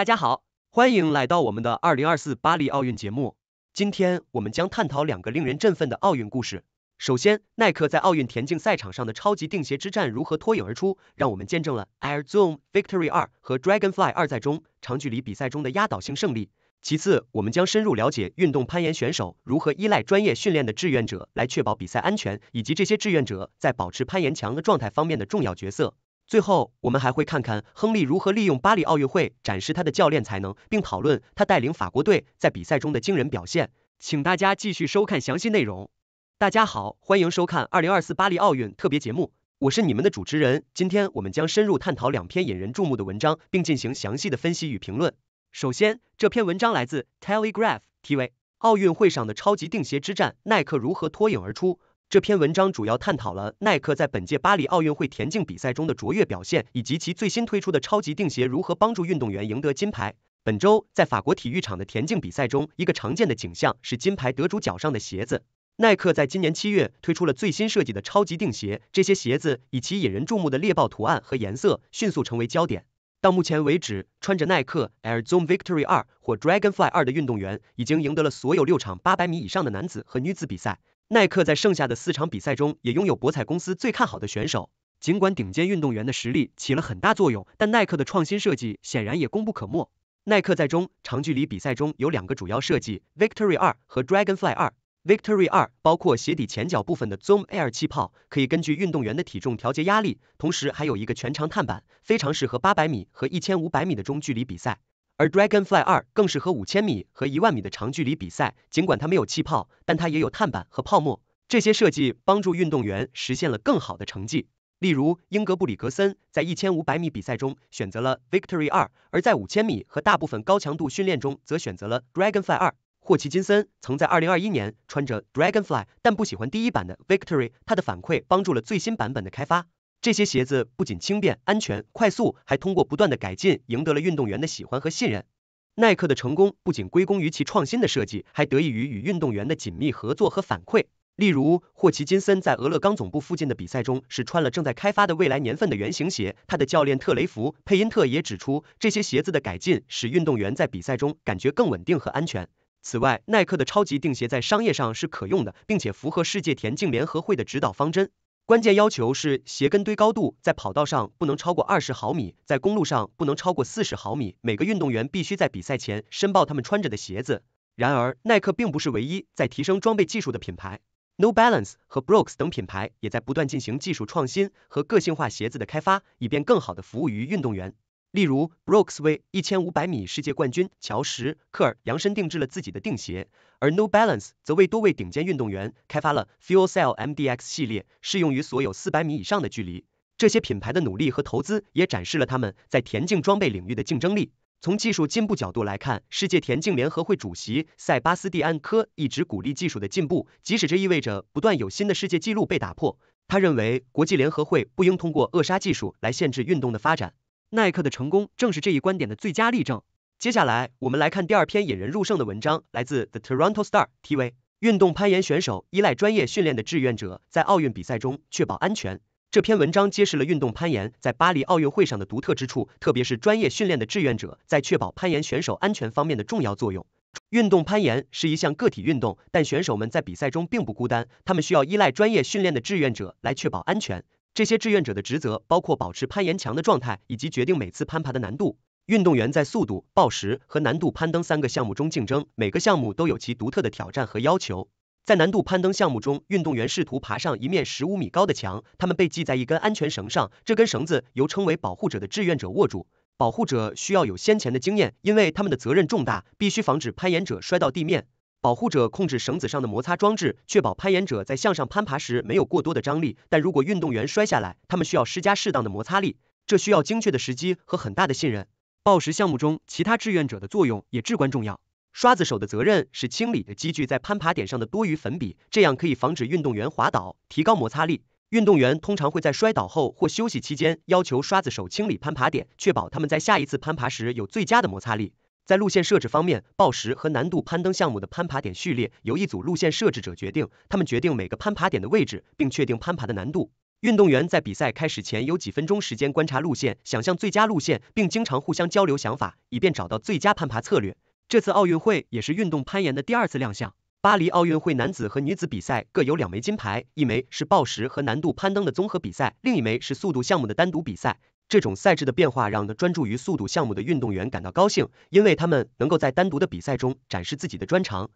大家好，欢迎来到我们的2024巴黎奥运节目。今天我们将探讨两个令人振奋的奥运故事。首先，耐克在奥运田径赛场上的超级定鞋之战如何脱颖而出，让我们见证了 Air Zoom Victory 二和 Dragonfly 二赛中长距离比赛中的压倒性胜利。其次，我们将深入了解运动攀岩选手如何依赖专业训练的志愿者来确保比赛安全，以及这些志愿者在保持攀岩墙的状态方面的重要角色。最后，我们还会看看亨利如何利用巴黎奥运会展示他的教练才能，并讨论他带领法国队在比赛中的惊人表现。请大家继续收看详细内容。大家好，欢迎收看二零二四巴黎奥运特别节目，我是你们的主持人。今天我们将深入探讨两篇引人注目的文章，并进行详细的分析与评论。首先，这篇文章来自 Telegraph TV，《奥运会上的超级定鞋之战》，耐克如何脱颖而出？这篇文章主要探讨了耐克在本届巴黎奥运会田径比赛中的卓越表现，以及其最新推出的超级钉鞋如何帮助运动员赢得金牌。本周在法国体育场的田径比赛中，一个常见的景象是金牌得主脚上的鞋子。耐克在今年七月推出了最新设计的超级钉鞋，这些鞋子以其引人注目的猎豹图案和颜色迅速成为焦点。到目前为止，穿着耐克 Air Zoom Victory 二或 Dragonfly 二的运动员已经赢得了所有六场八百米以上的男子和女子比赛。耐克在剩下的四场比赛中也拥有博彩公司最看好的选手。尽管顶尖运动员的实力起了很大作用，但耐克的创新设计显然也功不可没。耐克在中长距离比赛中有两个主要设计：Victory 2和 Dragonfly 2。Victory 2包括鞋底前脚部分的 Zoom Air 气泡，可以根据运动员的体重调节压力，同时还有一个全长碳板，非常适合八百米和一千五百米的中距离比赛。而 Dragonfly 二更适合五千米和一万米的长距离比赛。尽管它没有气泡，但它也有碳板和泡沫，这些设计帮助运动员实现了更好的成绩。例如，英格布里格森在一千五百米比赛中选择了 Victory 二，而在五千米和大部分高强度训练中则选择了 Dragonfly 二。霍奇金森曾在二零二一年穿着 Dragonfly，但不喜欢第一版的 Victory，他的反馈帮助了最新版本的开发。这些鞋子不仅轻便、安全、快速，还通过不断的改进赢得了运动员的喜欢和信任。耐克的成功不仅归功于其创新的设计，还得益于与运动员的紧密合作和反馈。例如，霍奇金森在俄勒冈总部附近的比赛中试穿了正在开发的未来年份的原型鞋。他的教练特雷弗·佩因特也指出，这些鞋子的改进使运动员在比赛中感觉更稳定和安全。此外，耐克的超级钉鞋在商业上是可用的，并且符合世界田径联合会的指导方针。关键要求是鞋跟堆高度在跑道上不能超过二十毫米，在公路上不能超过四十毫米。每个运动员必须在比赛前申报他们穿着的鞋子。然而，耐克并不是唯一在提升装备技术的品牌 n o Balance 和 Brooks 等品牌也在不断进行技术创新和个性化鞋子的开发，以便更好地服务于运动员。例如，Brooks 为一千五百米世界冠军乔什·科尔量身定制了自己的钉鞋，而 New Balance 则为多位顶尖运动员开发了 Fuel Cell MDX 系列，适用于所有四百米以上的距离。这些品牌的努力和投资也展示了他们在田径装备领域的竞争力。从技术进步角度来看，世界田径联合会主席塞巴斯蒂安·科一直鼓励技术的进步，即使这意味着不断有新的世界纪录被打破。他认为，国际联合会不应通过扼杀技术来限制运动的发展。耐克的成功正是这一观点的最佳例证。接下来，我们来看第二篇引人入胜的文章，来自《The Toronto Star》TV。运动攀岩选手依赖专业训练的志愿者在奥运比赛中确保安全。这篇文章揭示了运动攀岩在巴黎奥运会上的独特之处，特别是专业训练的志愿者在确保攀岩选手安全方面的重要作用。运动攀岩是一项个体运动，但选手们在比赛中并不孤单，他们需要依赖专业训练的志愿者来确保安全。这些志愿者的职责包括保持攀岩墙的状态，以及决定每次攀爬的难度。运动员在速度、报时和难度攀登三个项目中竞争，每个项目都有其独特的挑战和要求。在难度攀登项目中，运动员试图爬上一面十五米高的墙，他们被系在一根安全绳上，这根绳子由称为保护者的志愿者握住。保护者需要有先前的经验，因为他们的责任重大，必须防止攀岩者摔到地面。保护者控制绳子上的摩擦装置，确保攀岩者在向上攀爬时没有过多的张力。但如果运动员摔下来，他们需要施加适当的摩擦力，这需要精确的时机和很大的信任。暴石项目中，其他志愿者的作用也至关重要。刷子手的责任是清理的积聚在攀爬点上的多余粉笔，这样可以防止运动员滑倒，提高摩擦力。运动员通常会在摔倒后或休息期间要求刷子手清理攀爬点，确保他们在下一次攀爬时有最佳的摩擦力。在路线设置方面，报时和难度攀登项目的攀爬点序列由一组路线设置者决定，他们决定每个攀爬点的位置，并确定攀爬的难度。运动员在比赛开始前有几分钟时间观察路线，想象最佳路线，并经常互相交流想法，以便找到最佳攀爬策略。这次奥运会也是运动攀岩的第二次亮相。巴黎奥运会男子和女子比赛各有两枚金牌，一枚是报时和难度攀登的综合比赛，另一枚是速度项目的单独比赛。这种赛制的变化让专注于速度项目的运动员感到高兴，因为他们能够在单独的比赛中展示自己的专长。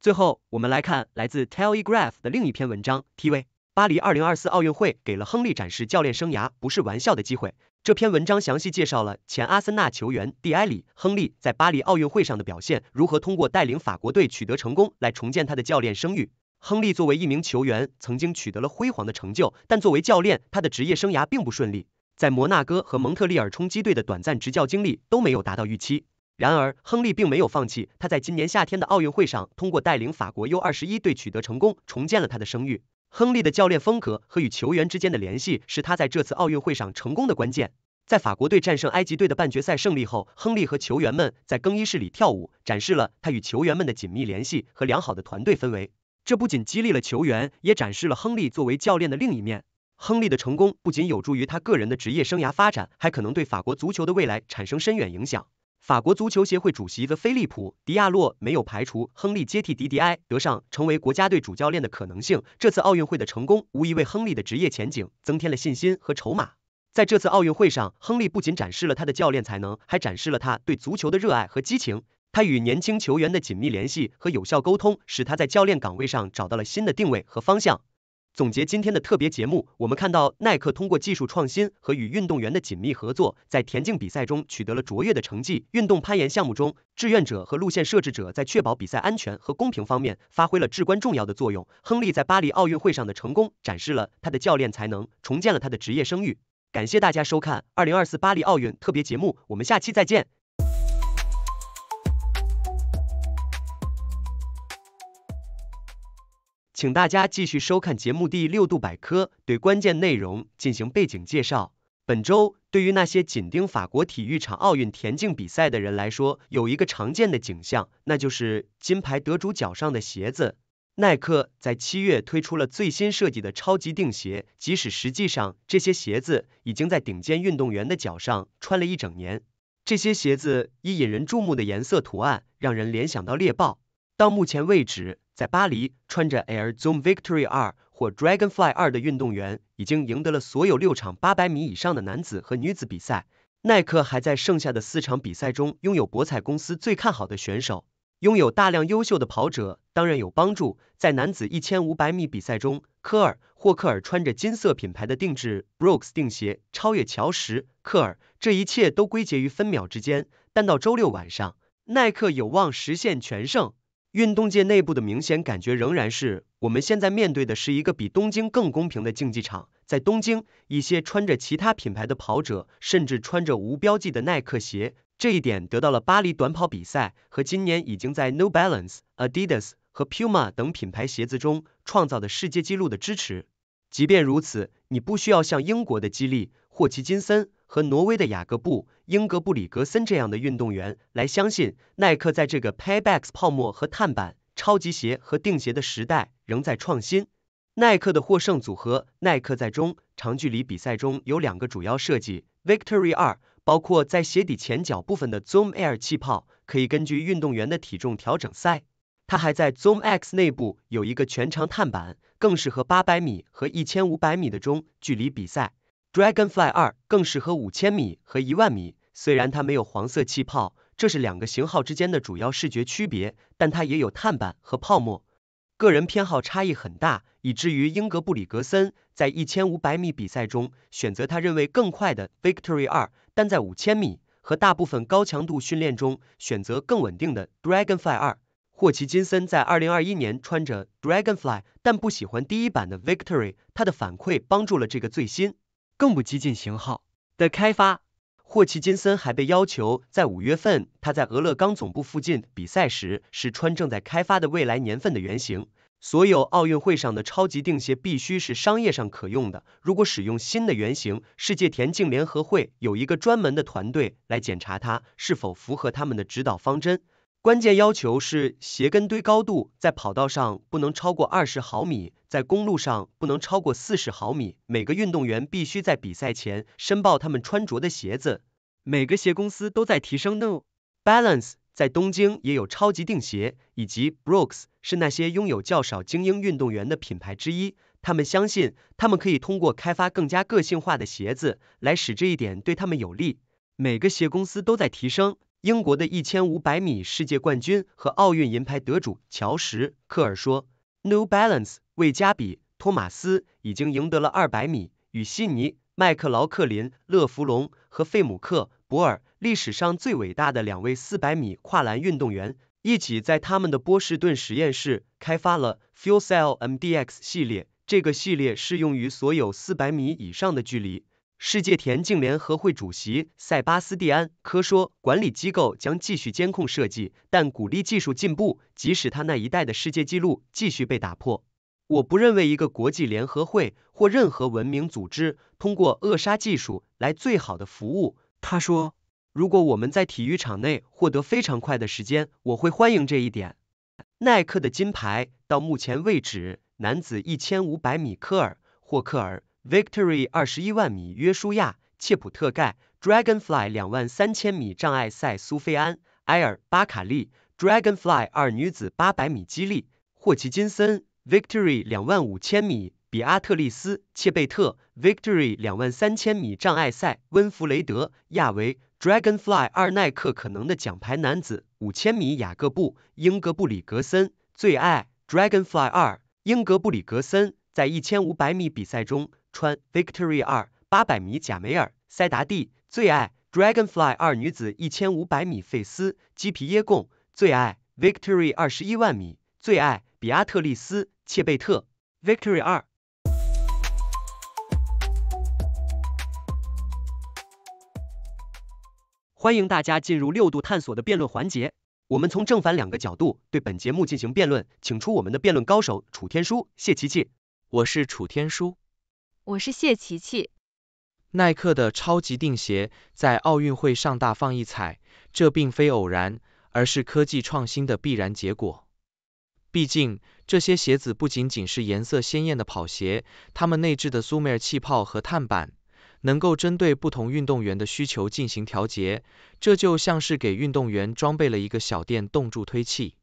最后，我们来看来自 Telegraph 的另一篇文章。TV 巴黎二零二四奥运会给了亨利展示教练生涯不是玩笑的机会。这篇文章详细介绍了前阿森纳球员蒂埃里·亨利在巴黎奥运会上的表现，如何通过带领法国队取得成功来重建他的教练声誉。亨利作为一名球员曾经取得了辉煌的成就，但作为教练，他的职业生涯并不顺利。在摩纳哥和蒙特利尔冲击队的短暂执教经历都没有达到预期，然而亨利并没有放弃。他在今年夏天的奥运会上通过带领法国 U 二十一队取得成功，重建了他的声誉。亨利的教练风格和与球员之间的联系是他在这次奥运会上成功的关键。在法国队战胜埃及队的半决赛胜利后，亨利和球员们在更衣室里跳舞，展示了他与球员们的紧密联系和良好的团队氛围。这不仅激励了球员，也展示了亨利作为教练的另一面。亨利的成功不仅有助于他个人的职业生涯发展，还可能对法国足球的未来产生深远影响。法国足球协会主席则菲利普·迪亚洛没有排除亨利接替迪迪埃·德尚成为国家队主教练的可能性。这次奥运会的成功无疑为亨利的职业前景增添了信心和筹码。在这次奥运会上，亨利不仅展示了他的教练才能，还展示了他对足球的热爱和激情。他与年轻球员的紧密联系和有效沟通，使他在教练岗位上找到了新的定位和方向。总结今天的特别节目，我们看到耐克通过技术创新和与运动员的紧密合作，在田径比赛中取得了卓越的成绩。运动攀岩项目中，志愿者和路线设置者在确保比赛安全和公平方面发挥了至关重要的作用。亨利在巴黎奥运会上的成功，展示了他的教练才能，重建了他的职业声誉。感谢大家收看二零二四巴黎奥运特别节目，我们下期再见。请大家继续收看节目第六度百科，对关键内容进行背景介绍。本周，对于那些紧盯法国体育场奥运田径比赛的人来说，有一个常见的景象，那就是金牌得主脚上的鞋子。耐克在七月推出了最新设计的超级定鞋，即使实际上这些鞋子已经在顶尖运动员的脚上穿了一整年。这些鞋子以引人注目的颜色图案，让人联想到猎豹。到目前为止，在巴黎，穿着 Air Zoom Victory 二或 Dragonfly 二的运动员已经赢得了所有六场八百米以上的男子和女子比赛。耐克还在剩下的四场比赛中拥有博彩公司最看好的选手，拥有大量优秀的跑者，当然有帮助。在男子一千五百米比赛中，科尔、霍克尔穿着金色品牌的定制 Brooks 定鞋超越乔什、科尔，这一切都归结于分秒之间。但到周六晚上，耐克有望实现全胜。运动界内部的明显感觉仍然是，我们现在面对的是一个比东京更公平的竞技场。在东京，一些穿着其他品牌的跑者，甚至穿着无标记的耐克鞋，这一点得到了巴黎短跑比赛和今年已经在 New Balance、Adidas 和 Puma 等品牌鞋子中创造的世界纪录的支持。即便如此，你不需要像英国的基利·霍奇金森。和挪威的雅各布·英格布里格森这样的运动员来相信，耐克在这个 Paybacks 泡沫和碳板、超级鞋和定鞋的时代仍在创新。耐克的获胜组合，耐克在中长距离比赛中有两个主要设计：Victory 二，包括在鞋底前脚部分的 Zoom Air 气泡，可以根据运动员的体重调整赛。它还在 Zoom X 内部有一个全长碳板，更适合八百米和一千五百米的中距离比赛。Dragonfly 二更适合五千米和一万米，虽然它没有黄色气泡，这是两个型号之间的主要视觉区别，但它也有碳板和泡沫。个人偏好差异很大，以至于英格布里格森在一千五百米比赛中选择他认为更快的 Victory 二，但在五千米和大部分高强度训练中选择更稳定的 Dragonfly 二。霍奇金森在二零二一年穿着 Dragonfly，但不喜欢第一版的 Victory，他的反馈帮助了这个最新。更不激进型号的开发，霍奇金森还被要求在五月份他在俄勒冈总部附近比赛时试穿正在开发的未来年份的原型。所有奥运会上的超级定鞋必须是商业上可用的。如果使用新的原型，世界田径联合会有一个专门的团队来检查它是否符合他们的指导方针。关键要求是鞋跟堆高度在跑道上不能超过二十毫米，在公路上不能超过四十毫米。每个运动员必须在比赛前申报他们穿着的鞋子。每个鞋公司都在提升。n Balance 在东京也有超级定鞋，以及 Brooks 是那些拥有较少精英运动员的品牌之一。他们相信，他们可以通过开发更加个性化的鞋子，来使这一点对他们有利。每个鞋公司都在提升。英国的一千五百米世界冠军和奥运银牌得主乔什·科尔说：“New Balance 为加比·托马斯已经赢得了二百米，与悉尼·麦克劳克林、勒弗隆和费姆克·博尔历史上最伟大的两位四百米跨栏运动员一起，在他们的波士顿实验室开发了 FuelCell MDX 系列。这个系列适用于所有四百米以上的距离。”世界田径联合会主席塞巴斯蒂安科说，管理机构将继续监控设计，但鼓励技术进步，即使他那一代的世界纪录继续被打破。我不认为一个国际联合会或任何文明组织通过扼杀技术来最好的服务。他说，如果我们在体育场内获得非常快的时间，我会欢迎这一点。耐克的金牌到目前为止，男子一千五百米，科尔霍克尔。Victory 二十一万米，约书亚·切普特盖；Dragonfly 两万三千米障碍赛，苏菲安·埃尔巴卡利；Dragonfly 二女子八百米接力，霍奇金森；Victory 两万五千米，比阿特利斯·切贝特；Victory 两万三千米障碍赛，温弗雷德·亚维；Dragonfly 二耐克可能的奖牌男子五千米，雅各布·英格布里格森最爱；Dragonfly 二英格布里格森在一千五百米比赛中。川 Victory 二八百米贾梅尔塞达蒂最爱 Dragonfly 二女子一千五百米费斯基皮耶贡最爱 Victory 二十一万米最爱比阿特利斯切贝特 Victory 二，欢迎大家进入六度探索的辩论环节，我们从正反两个角度对本节目进行辩论，请出我们的辩论高手楚天舒谢琪琪，我是楚天舒。我是谢琪琪。耐克的超级定鞋在奥运会上大放异彩，这并非偶然，而是科技创新的必然结果。毕竟，这些鞋子不仅仅是颜色鲜艳的跑鞋，它们内置的 s u o m a r 气泡和碳板，能够针对不同运动员的需求进行调节，这就像是给运动员装备了一个小电动助推器。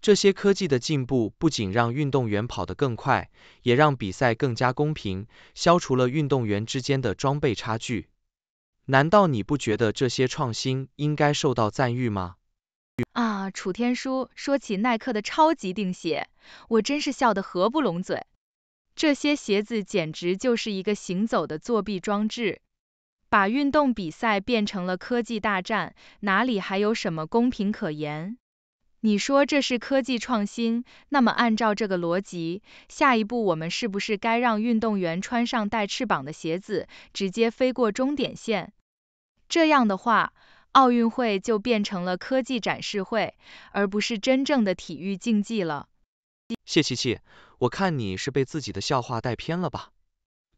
这些科技的进步不仅让运动员跑得更快，也让比赛更加公平，消除了运动员之间的装备差距。难道你不觉得这些创新应该受到赞誉吗？啊，楚天舒，说起耐克的超级钉鞋，我真是笑得合不拢嘴。这些鞋子简直就是一个行走的作弊装置，把运动比赛变成了科技大战，哪里还有什么公平可言？你说这是科技创新，那么按照这个逻辑，下一步我们是不是该让运动员穿上带翅膀的鞋子，直接飞过终点线？这样的话，奥运会就变成了科技展示会，而不是真正的体育竞技了。谢琪琪，我看你是被自己的笑话带偏了吧？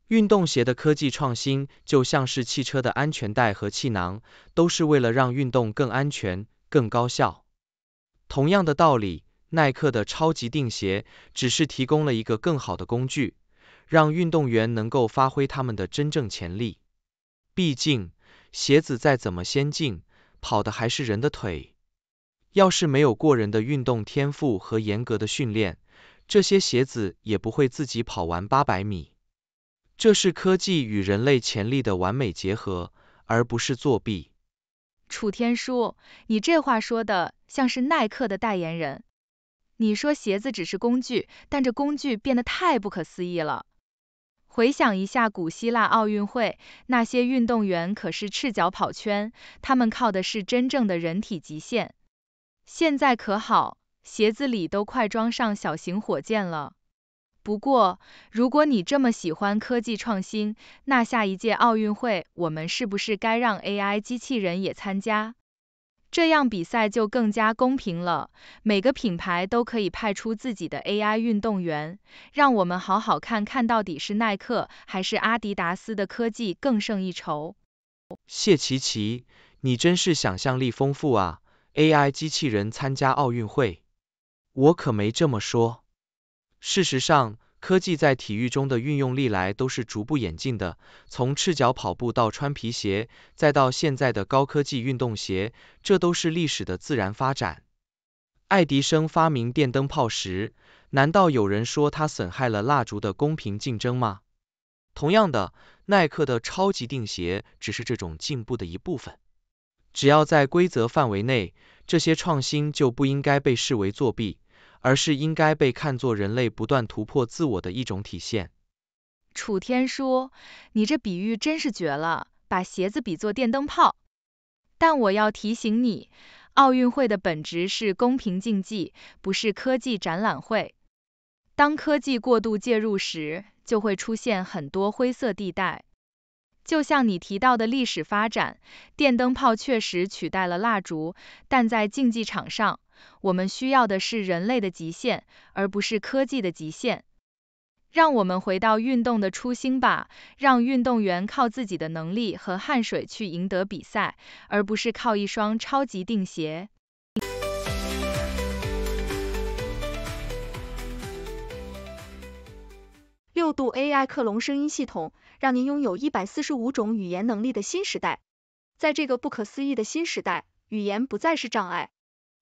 运动鞋的科技创新，就像是汽车的安全带和气囊，都是为了让运动更安全、更高效。同样的道理，耐克的超级钉鞋只是提供了一个更好的工具，让运动员能够发挥他们的真正潜力。毕竟，鞋子再怎么先进，跑的还是人的腿。要是没有过人的运动天赋和严格的训练，这些鞋子也不会自己跑完八百米。这是科技与人类潜力的完美结合，而不是作弊。楚天舒，你这话说的像是耐克的代言人。你说鞋子只是工具，但这工具变得太不可思议了。回想一下古希腊奥运会，那些运动员可是赤脚跑圈，他们靠的是真正的人体极限。现在可好，鞋子里都快装上小型火箭了。不过，如果你这么喜欢科技创新，那下一届奥运会我们是不是该让 AI 机器人也参加？这样比赛就更加公平了，每个品牌都可以派出自己的 AI 运动员，让我们好好看看到底是耐克还是阿迪达斯的科技更胜一筹。谢琪琪，你真是想象力丰富啊！AI 机器人参加奥运会，我可没这么说。事实上，科技在体育中的运用历来都是逐步演进的，从赤脚跑步到穿皮鞋，再到现在的高科技运动鞋，这都是历史的自然发展。爱迪生发明电灯泡时，难道有人说他损害了蜡烛的公平竞争吗？同样的，耐克的超级钉鞋只是这种进步的一部分，只要在规则范围内，这些创新就不应该被视为作弊。而是应该被看作人类不断突破自我的一种体现。楚天舒，你这比喻真是绝了，把鞋子比作电灯泡。但我要提醒你，奥运会的本质是公平竞技，不是科技展览会。当科技过度介入时，就会出现很多灰色地带。就像你提到的历史发展，电灯泡确实取代了蜡烛，但在竞技场上。我们需要的是人类的极限，而不是科技的极限。让我们回到运动的初心吧，让运动员靠自己的能力和汗水去赢得比赛，而不是靠一双超级钉鞋。六度 AI 克隆声音系统，让您拥有一百四十五种语言能力的新时代。在这个不可思议的新时代，语言不再是障碍。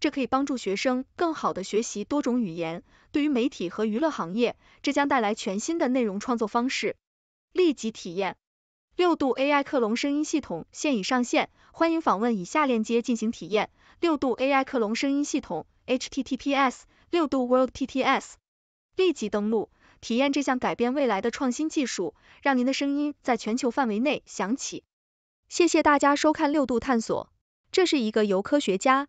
这可以帮助学生更好的学习多种语言。对于媒体和娱乐行业，这将带来全新的内容创作方式。立即体验六度 AI 克隆声音系统现已上线，欢迎访问以下链接进行体验：六度 AI 克隆声音系统 h t t p s 六度 w o r l d t t s 立即登录体验这项改变未来的创新技术，让您的声音在全球范围内响起。谢谢大家收看六度探索，这是一个由科学家。